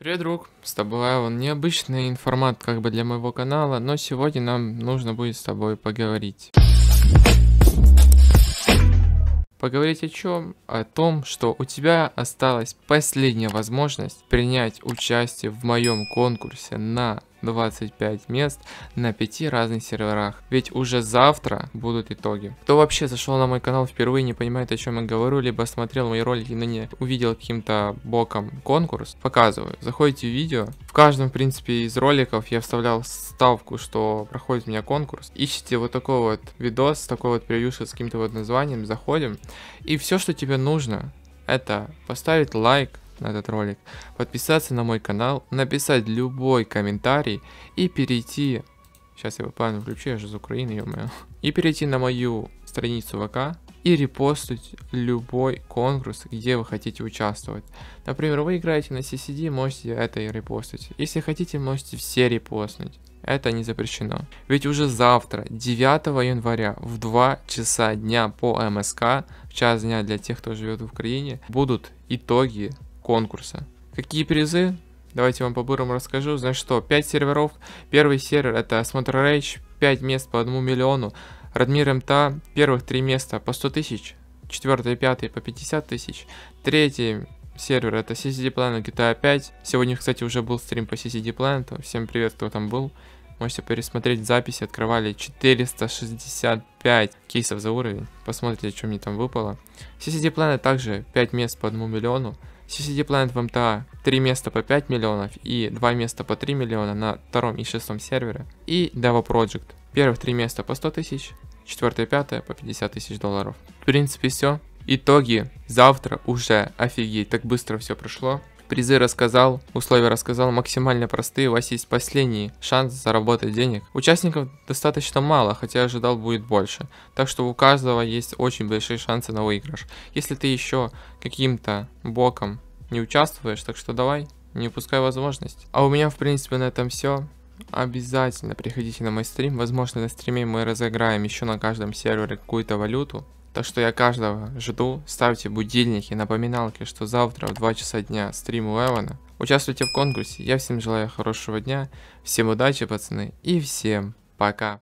Привет, друг! С тобой Айван. Необычный информат как бы для моего канала, но сегодня нам нужно будет с тобой поговорить. Поговорить о чем? О том, что у тебя осталась последняя возможность принять участие в моем конкурсе на 25 мест на 5 разных серверах. Ведь уже завтра будут итоги. Кто вообще зашел на мой канал впервые, не понимает, о чем я говорю, либо смотрел мои ролики, но не увидел каким-то боком конкурс, показываю. Заходите в видео. В каждом, в принципе, из роликов я вставлял ставку, что проходит у меня конкурс. Ищите вот такой вот видос, такой вот превьюшка с каким-то вот названием, заходим. И все, что тебе нужно, это поставить лайк, на этот ролик, подписаться на мой канал, написать любой комментарий и перейти... Сейчас я по включу, я же из Украины, ё-моё. И перейти на мою страницу ВК, и репостить любой конкурс, где вы хотите участвовать. Например, вы играете на CCD, можете это и репостить. Если хотите, можете все репостнуть. Это не запрещено. Ведь уже завтра, 9 января, в 2 часа дня по МСК, в час дня для тех, кто живет в Украине, будут итоги конкурса. Какие призы? Давайте вам по-бырому расскажу. Значит что, 5 серверов. Первый сервер это Смотр Рейдж, 5 мест по 1 миллиону. Радмир МТА, первых 3 места по 100 тысяч. Четвертый, пятый по 50 тысяч. Третий сервер это CCD Planet GTA 5. Сегодня, кстати, уже был стрим по CCD Planet. Всем привет, кто там был. Можете пересмотреть записи, открывали 465 кейсов за уровень. Посмотрите, что мне там выпало. CCD Planet также 5 мест по 1 миллиону. CCD Planet в МТА 3 места по 5 миллионов и 2 места по 3 миллиона на втором и шестом сервере. И Dava Project. Первых 3 места по 100 тысяч, 4 и 5 по 50 тысяч долларов. В принципе все. Итоги завтра уже офигеть, так быстро все прошло. Призы рассказал, условия рассказал максимально простые, у вас есть последний шанс заработать денег. Участников достаточно мало, хотя ожидал будет больше, так что у каждого есть очень большие шансы на выигрыш. Если ты еще каким-то боком не участвуешь, так что давай, не упускай возможность. А у меня в принципе на этом все обязательно приходите на мой стрим. Возможно, на стриме мы разыграем еще на каждом сервере какую-то валюту. Так что я каждого жду. Ставьте будильники, напоминалки, что завтра в 2 часа дня стрим у Эвана. Участвуйте в конкурсе. Я всем желаю хорошего дня. Всем удачи, пацаны. И всем пока.